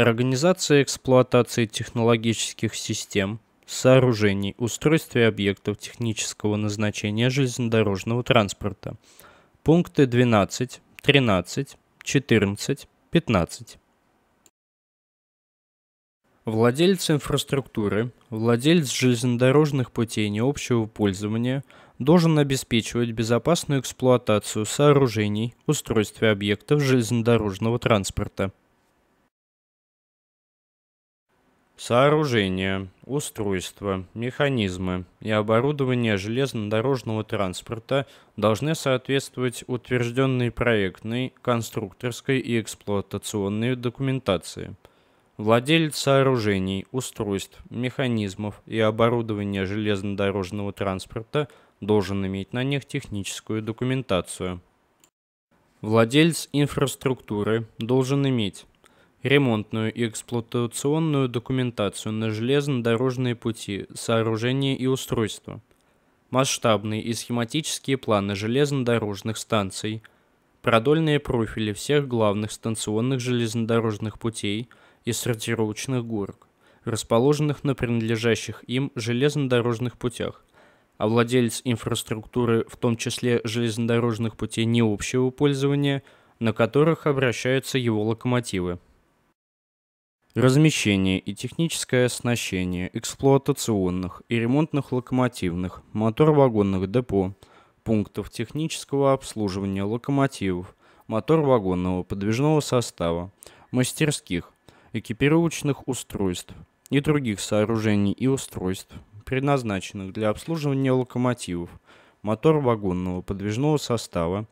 Организация эксплуатации технологических систем, сооружений, устройств и объектов технического назначения железнодорожного транспорта. Пункты 12, 13, 14, 15. Владелец инфраструктуры, владелец железнодорожных путей необщего пользования должен обеспечивать безопасную эксплуатацию сооружений, устройств и объектов железнодорожного транспорта – Сооружения, устройства, механизмы и оборудование железнодорожного транспорта должны соответствовать утвержденной проектной, конструкторской и эксплуатационной документации. Владелец сооружений, устройств, механизмов и оборудования железнодорожного транспорта должен иметь на них техническую документацию. Владелец инфраструктуры должен иметь ремонтную и эксплуатационную документацию на железнодорожные пути, сооружения и устройства, масштабные и схематические планы железнодорожных станций, продольные профили всех главных станционных железнодорожных путей и сортировочных горок, расположенных на принадлежащих им железнодорожных путях, а владелец инфраструктуры, в том числе железнодорожных путей необщего пользования, на которых обращаются его локомотивы размещение и техническое оснащение эксплуатационных и ремонтных локомотивных, мотор-вагонных депо, пунктов технического обслуживания локомотивов, мотор-вагонного подвижного состава, мастерских, экипировочных устройств и других сооружений и устройств, предназначенных для обслуживания локомотивов, мотор-вагонного подвижного состава,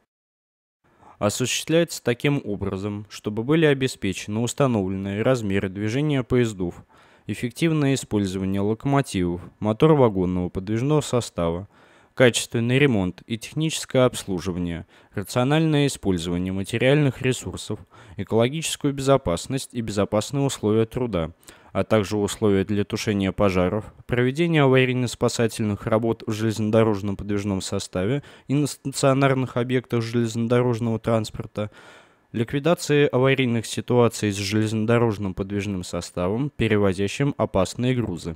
осуществляется таким образом, чтобы были обеспечены установленные размеры движения поездов, эффективное использование локомотивов, мотор вагонного подвижного состава, качественный ремонт и техническое обслуживание, рациональное использование материальных ресурсов, экологическую безопасность и безопасные условия труда, а также условия для тушения пожаров, проведение аварийно-спасательных работ в железнодорожном подвижном составе и на стационарных объектах железнодорожного транспорта, ликвидации аварийных ситуаций с железнодорожным подвижным составом, перевозящим опасные грузы.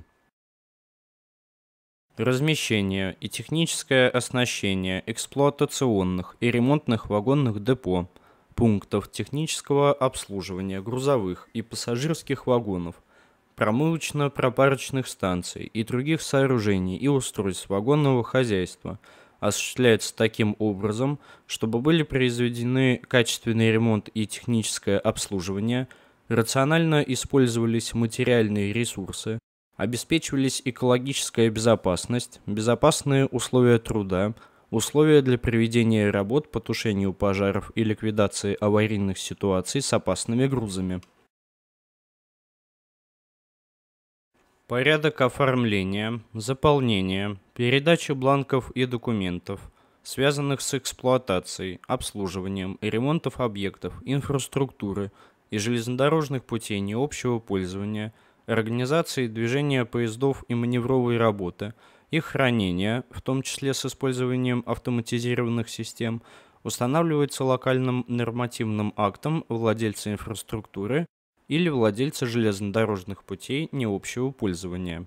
Размещение и техническое оснащение эксплуатационных и ремонтных вагонных депо, пунктов технического обслуживания грузовых и пассажирских вагонов – промывочно-пропарочных станций и других сооружений и устройств вагонного хозяйства осуществляется таким образом, чтобы были произведены качественный ремонт и техническое обслуживание, рационально использовались материальные ресурсы, обеспечивались экологическая безопасность, безопасные условия труда, условия для проведения работ по тушению пожаров и ликвидации аварийных ситуаций с опасными грузами – порядок оформления, заполнения, передачи бланков и документов, связанных с эксплуатацией, обслуживанием и ремонтом объектов, инфраструктуры и железнодорожных путей необщего пользования, организации движения поездов и маневровой работы, их хранения, в том числе с использованием автоматизированных систем, устанавливается локальным нормативным актом владельца инфраструктуры или владельца железнодорожных путей необщего пользования.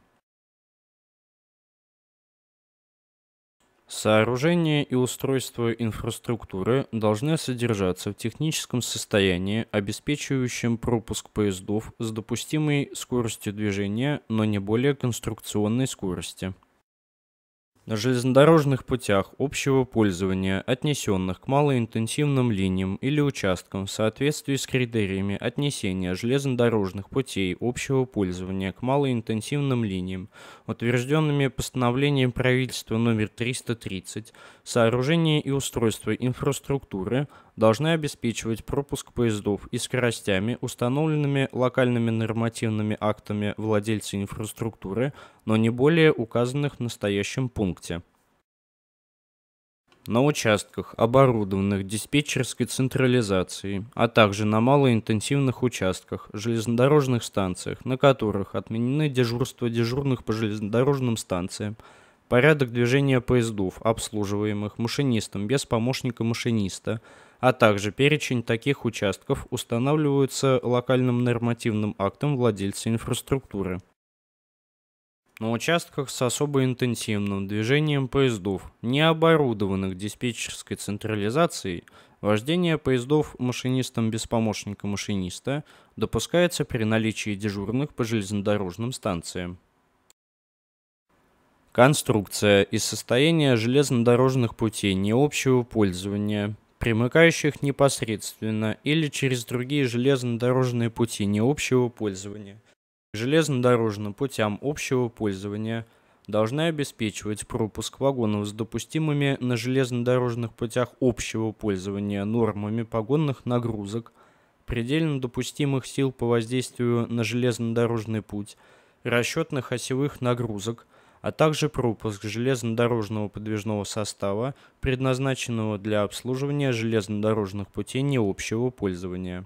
Сооружения и устройства инфраструктуры должны содержаться в техническом состоянии, обеспечивающем пропуск поездов с допустимой скоростью движения, но не более конструкционной скорости на железнодорожных путях общего пользования, отнесенных к малоинтенсивным линиям или участкам в соответствии с критериями отнесения железнодорожных путей общего пользования к малоинтенсивным линиям, утвержденными постановлением правительства номер 330, сооружение и устройство инфраструктуры – должны обеспечивать пропуск поездов и скоростями, установленными локальными нормативными актами владельца инфраструктуры, но не более указанных в настоящем пункте. На участках, оборудованных диспетчерской централизацией, а также на малоинтенсивных участках, железнодорожных станциях, на которых отменены дежурства дежурных по железнодорожным станциям, порядок движения поездов, обслуживаемых машинистом без помощника машиниста, а также перечень таких участков устанавливаются локальным нормативным актом владельца инфраструктуры. На участках с особо интенсивным движением поездов, не оборудованных диспетчерской централизацией, вождение поездов машинистом без помощника машиниста допускается при наличии дежурных по железнодорожным станциям. Конструкция и состояние железнодорожных путей необщего пользования – примыкающих непосредственно или через другие железнодорожные пути не общего пользования, железнодорожным путям общего пользования должна обеспечивать пропуск вагонов с допустимыми на железнодорожных путях общего пользования нормами погонных нагрузок, предельно допустимых сил по воздействию на железнодорожный путь, расчетных осевых нагрузок – а также пропуск железнодорожного подвижного состава, предназначенного для обслуживания железнодорожных путей необщего пользования.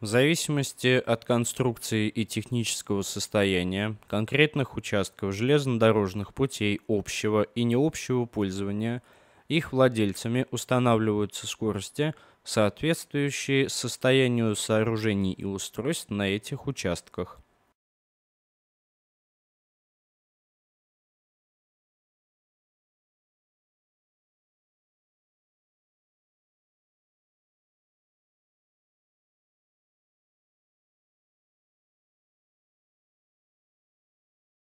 В зависимости от конструкции и технического состояния конкретных участков железнодорожных путей общего и необщего пользования их владельцами устанавливаются скорости, соответствующие состоянию сооружений и устройств на этих участках.